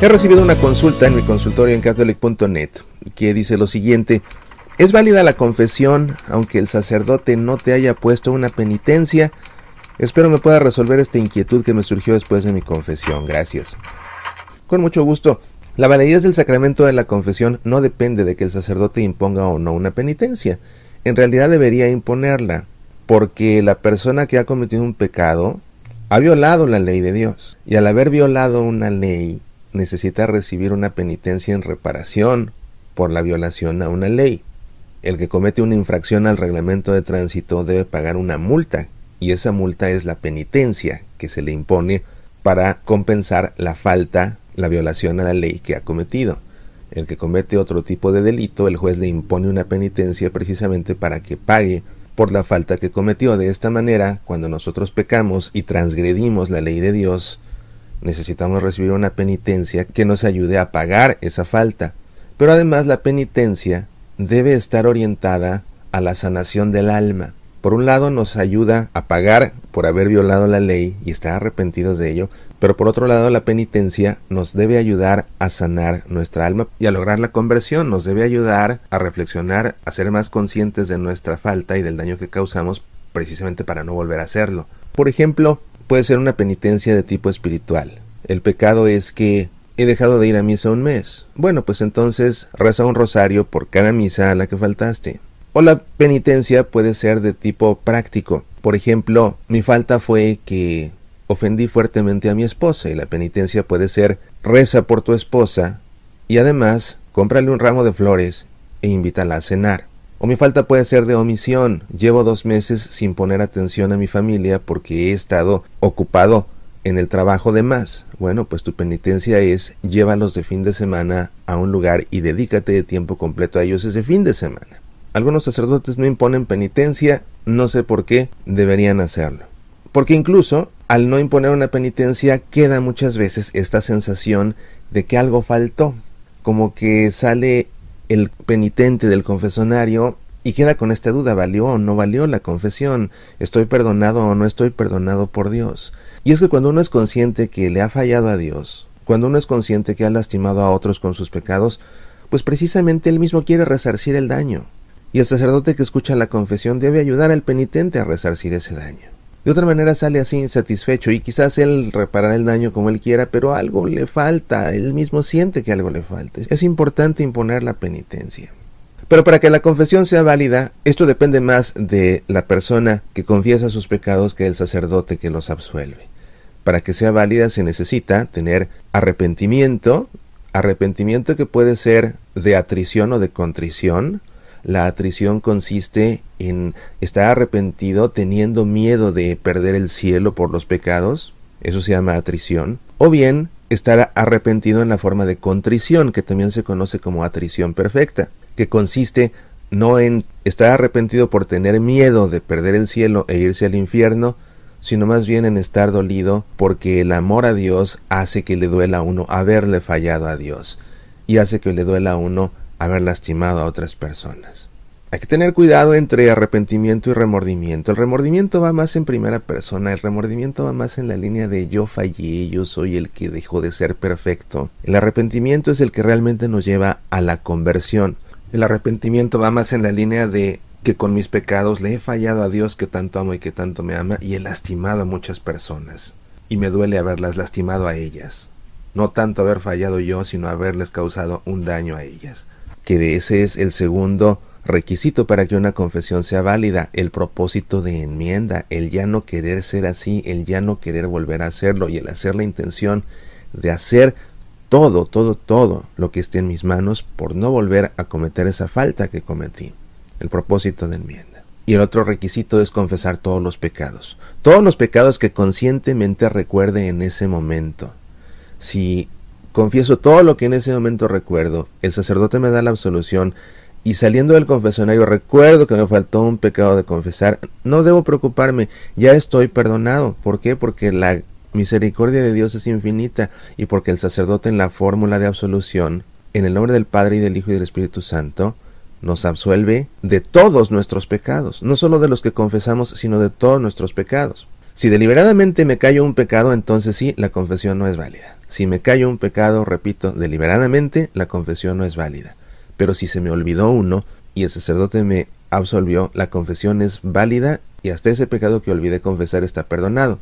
He recibido una consulta en mi consultorio en catholic.net que dice lo siguiente. ¿Es válida la confesión aunque el sacerdote no te haya puesto una penitencia? Espero me pueda resolver esta inquietud que me surgió después de mi confesión. Gracias. Con mucho gusto. La validez del sacramento de la confesión no depende de que el sacerdote imponga o no una penitencia. En realidad debería imponerla, porque la persona que ha cometido un pecado ha violado la ley de Dios. Y al haber violado una ley, necesita recibir una penitencia en reparación por la violación a una ley. El que comete una infracción al reglamento de tránsito debe pagar una multa, y esa multa es la penitencia que se le impone para compensar la falta, la violación a la ley que ha cometido. El que comete otro tipo de delito, el juez le impone una penitencia precisamente para que pague por la falta que cometió. De esta manera, cuando nosotros pecamos y transgredimos la ley de Dios, Necesitamos recibir una penitencia que nos ayude a pagar esa falta. Pero además la penitencia debe estar orientada a la sanación del alma. Por un lado nos ayuda a pagar por haber violado la ley y estar arrepentidos de ello, pero por otro lado la penitencia nos debe ayudar a sanar nuestra alma y a lograr la conversión, nos debe ayudar a reflexionar, a ser más conscientes de nuestra falta y del daño que causamos precisamente para no volver a hacerlo. Por ejemplo, puede ser una penitencia de tipo espiritual. El pecado es que he dejado de ir a misa un mes. Bueno, pues entonces reza un rosario por cada misa a la que faltaste. O la penitencia puede ser de tipo práctico. Por ejemplo, mi falta fue que ofendí fuertemente a mi esposa y la penitencia puede ser reza por tu esposa y además cómprale un ramo de flores e invítala a cenar. O mi falta puede ser de omisión. Llevo dos meses sin poner atención a mi familia porque he estado ocupado en el trabajo de más. Bueno, pues tu penitencia es llévalos de fin de semana a un lugar y dedícate de tiempo completo a ellos ese fin de semana. Algunos sacerdotes no imponen penitencia, no sé por qué deberían hacerlo. Porque incluso al no imponer una penitencia queda muchas veces esta sensación de que algo faltó, como que sale el penitente del confesonario y queda con esta duda, ¿valió o no valió la confesión? ¿Estoy perdonado o no estoy perdonado por Dios? Y es que cuando uno es consciente que le ha fallado a Dios, cuando uno es consciente que ha lastimado a otros con sus pecados, pues precisamente él mismo quiere resarcir el daño. Y el sacerdote que escucha la confesión debe ayudar al penitente a resarcir ese daño. De otra manera sale así insatisfecho y quizás él reparará el daño como él quiera, pero algo le falta, él mismo siente que algo le falta. Es importante imponer la penitencia. Pero para que la confesión sea válida, esto depende más de la persona que confiesa sus pecados que del sacerdote que los absuelve. Para que sea válida se necesita tener arrepentimiento, arrepentimiento que puede ser de atrición o de contrición, la atrición consiste en estar arrepentido teniendo miedo de perder el cielo por los pecados, eso se llama atrición, o bien estar arrepentido en la forma de contrición, que también se conoce como atrición perfecta, que consiste no en estar arrepentido por tener miedo de perder el cielo e irse al infierno, sino más bien en estar dolido porque el amor a Dios hace que le duela a uno haberle fallado a Dios y hace que le duela a uno haber lastimado a otras personas. Hay que tener cuidado entre arrepentimiento y remordimiento. El remordimiento va más en primera persona, el remordimiento va más en la línea de yo fallé, yo soy el que dejó de ser perfecto. El arrepentimiento es el que realmente nos lleva a la conversión. El arrepentimiento va más en la línea de que con mis pecados le he fallado a Dios que tanto amo y que tanto me ama y he lastimado a muchas personas. Y me duele haberlas lastimado a ellas. No tanto haber fallado yo, sino haberles causado un daño a ellas que ese es el segundo requisito para que una confesión sea válida, el propósito de enmienda, el ya no querer ser así, el ya no querer volver a hacerlo y el hacer la intención de hacer todo, todo, todo lo que esté en mis manos por no volver a cometer esa falta que cometí, el propósito de enmienda. Y el otro requisito es confesar todos los pecados, todos los pecados que conscientemente recuerde en ese momento. Si Confieso todo lo que en ese momento recuerdo. El sacerdote me da la absolución y saliendo del confesionario recuerdo que me faltó un pecado de confesar. No debo preocuparme, ya estoy perdonado. ¿Por qué? Porque la misericordia de Dios es infinita y porque el sacerdote en la fórmula de absolución, en el nombre del Padre y del Hijo y del Espíritu Santo, nos absuelve de todos nuestros pecados, no solo de los que confesamos, sino de todos nuestros pecados. Si deliberadamente me callo un pecado, entonces sí, la confesión no es válida. Si me callo un pecado, repito, deliberadamente, la confesión no es válida. Pero si se me olvidó uno y el sacerdote me absolvió, la confesión es válida y hasta ese pecado que olvidé confesar está perdonado.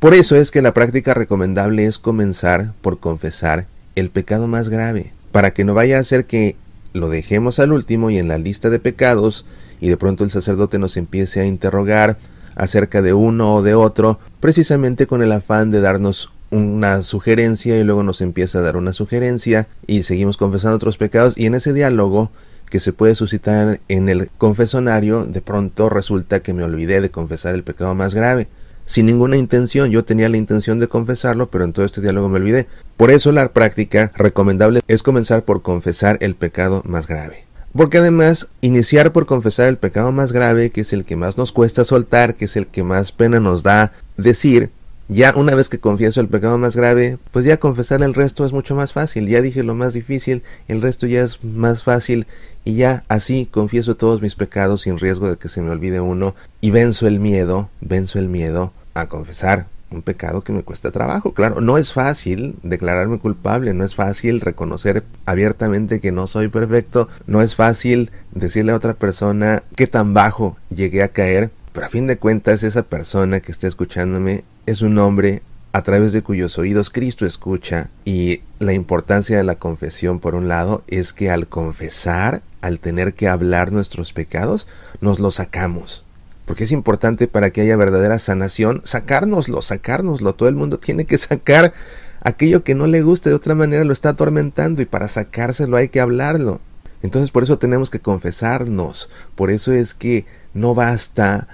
Por eso es que la práctica recomendable es comenzar por confesar el pecado más grave, para que no vaya a ser que lo dejemos al último y en la lista de pecados y de pronto el sacerdote nos empiece a interrogar acerca de uno o de otro, precisamente con el afán de darnos una sugerencia y luego nos empieza a dar una sugerencia y seguimos confesando otros pecados y en ese diálogo que se puede suscitar en el confesonario, de pronto resulta que me olvidé de confesar el pecado más grave. Sin ninguna intención, yo tenía la intención de confesarlo, pero en todo este diálogo me olvidé. Por eso la práctica recomendable es comenzar por confesar el pecado más grave. Porque además, iniciar por confesar el pecado más grave, que es el que más nos cuesta soltar, que es el que más pena nos da decir, ya una vez que confieso el pecado más grave, pues ya confesar el resto es mucho más fácil. Ya dije lo más difícil, el resto ya es más fácil y ya así confieso todos mis pecados sin riesgo de que se me olvide uno y venzo el miedo, venzo el miedo a confesar un pecado que me cuesta trabajo. Claro, no es fácil declararme culpable, no es fácil reconocer abiertamente que no soy perfecto, no es fácil decirle a otra persona qué tan bajo llegué a caer, pero a fin de cuentas esa persona que está escuchándome es un hombre a través de cuyos oídos Cristo escucha y la importancia de la confesión por un lado es que al confesar, al tener que hablar nuestros pecados, nos los sacamos porque es importante para que haya verdadera sanación, sacárnoslo, sacárnoslo. Todo el mundo tiene que sacar aquello que no le gusta, de otra manera lo está atormentando y para sacárselo hay que hablarlo. Entonces por eso tenemos que confesarnos, por eso es que no basta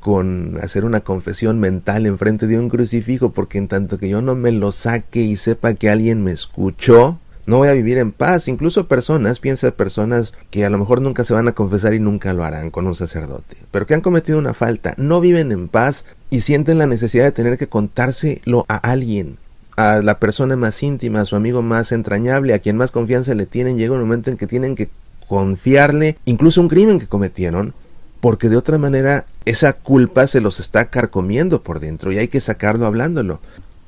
con hacer una confesión mental enfrente de un crucifijo, porque en tanto que yo no me lo saque y sepa que alguien me escuchó, no voy a vivir en paz. Incluso personas, piensa personas que a lo mejor nunca se van a confesar y nunca lo harán con un sacerdote, pero que han cometido una falta, no viven en paz y sienten la necesidad de tener que contárselo a alguien, a la persona más íntima, a su amigo más entrañable, a quien más confianza le tienen, llega un momento en que tienen que confiarle incluso un crimen que cometieron, porque de otra manera esa culpa se los está carcomiendo por dentro y hay que sacarlo hablándolo.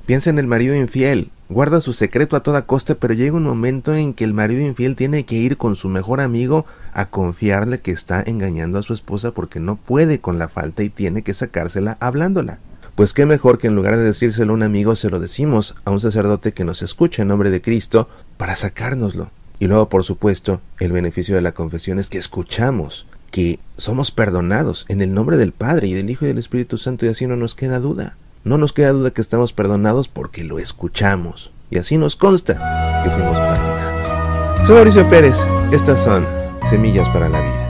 Piensa en el marido infiel, guarda su secreto a toda costa, pero llega un momento en que el marido infiel tiene que ir con su mejor amigo a confiarle que está engañando a su esposa porque no puede con la falta y tiene que sacársela hablándola. Pues qué mejor que en lugar de decírselo a un amigo se lo decimos a un sacerdote que nos escucha en nombre de Cristo para sacárnoslo. Y luego, por supuesto, el beneficio de la confesión es que escuchamos que somos perdonados en el nombre del Padre y del Hijo y del Espíritu Santo y así no nos queda duda. No nos queda duda que estamos perdonados porque lo escuchamos. Y así nos consta que fuimos perdonados. Soy Mauricio Pérez. Estas son Semillas para la Vida.